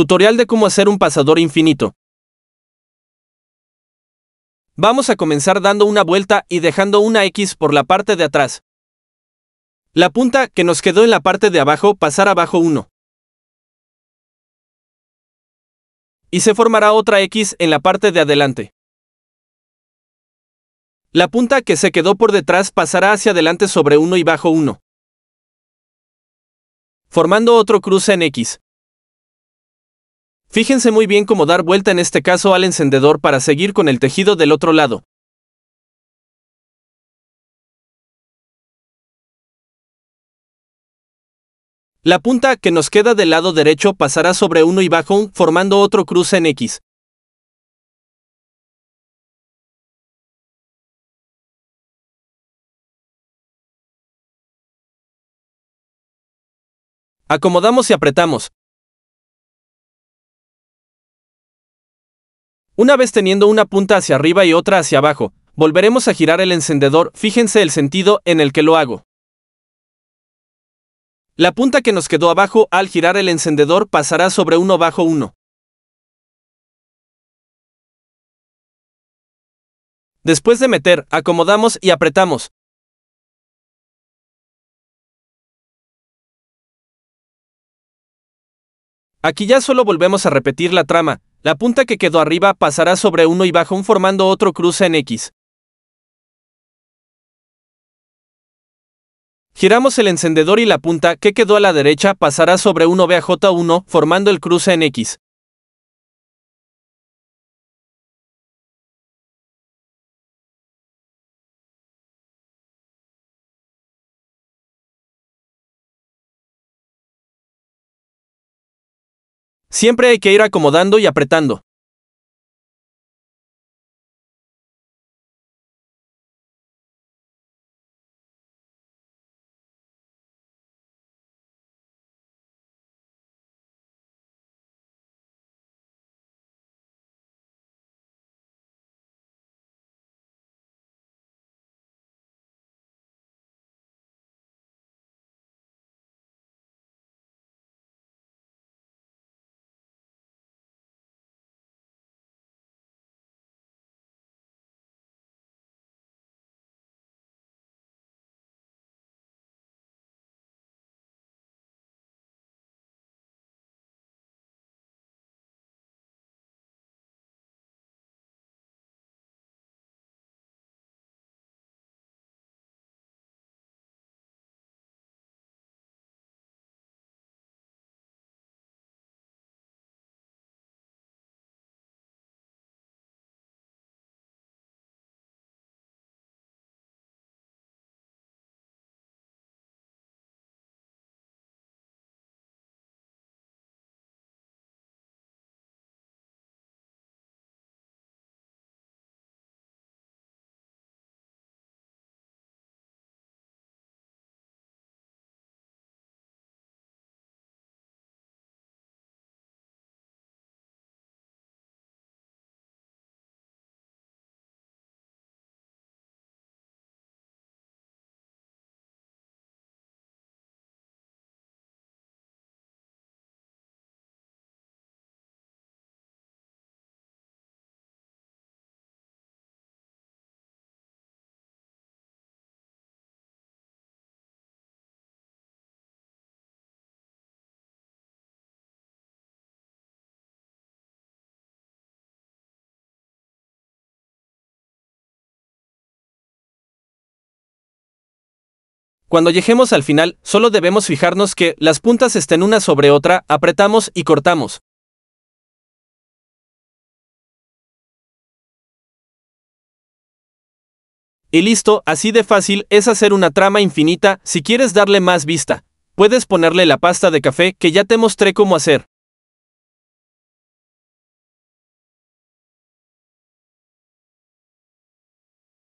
Tutorial de cómo hacer un pasador infinito. Vamos a comenzar dando una vuelta y dejando una X por la parte de atrás. La punta que nos quedó en la parte de abajo pasará abajo 1. Y se formará otra X en la parte de adelante. La punta que se quedó por detrás pasará hacia adelante sobre 1 y bajo 1. Formando otro cruce en X. Fíjense muy bien cómo dar vuelta en este caso al encendedor para seguir con el tejido del otro lado. La punta que nos queda del lado derecho pasará sobre uno y bajo formando otro cruce en X. Acomodamos y apretamos. Una vez teniendo una punta hacia arriba y otra hacia abajo, volveremos a girar el encendedor, fíjense el sentido en el que lo hago. La punta que nos quedó abajo al girar el encendedor pasará sobre 1 bajo 1. Después de meter, acomodamos y apretamos. Aquí ya solo volvemos a repetir la trama, la punta que quedó arriba pasará sobre uno y bajón formando otro cruce en X. Giramos el encendedor y la punta que quedó a la derecha pasará sobre 1 j 1 formando el cruce en X. Siempre hay que ir acomodando y apretando. Cuando lleguemos al final, solo debemos fijarnos que las puntas estén una sobre otra, apretamos y cortamos. Y listo, así de fácil es hacer una trama infinita, si quieres darle más vista, puedes ponerle la pasta de café que ya te mostré cómo hacer.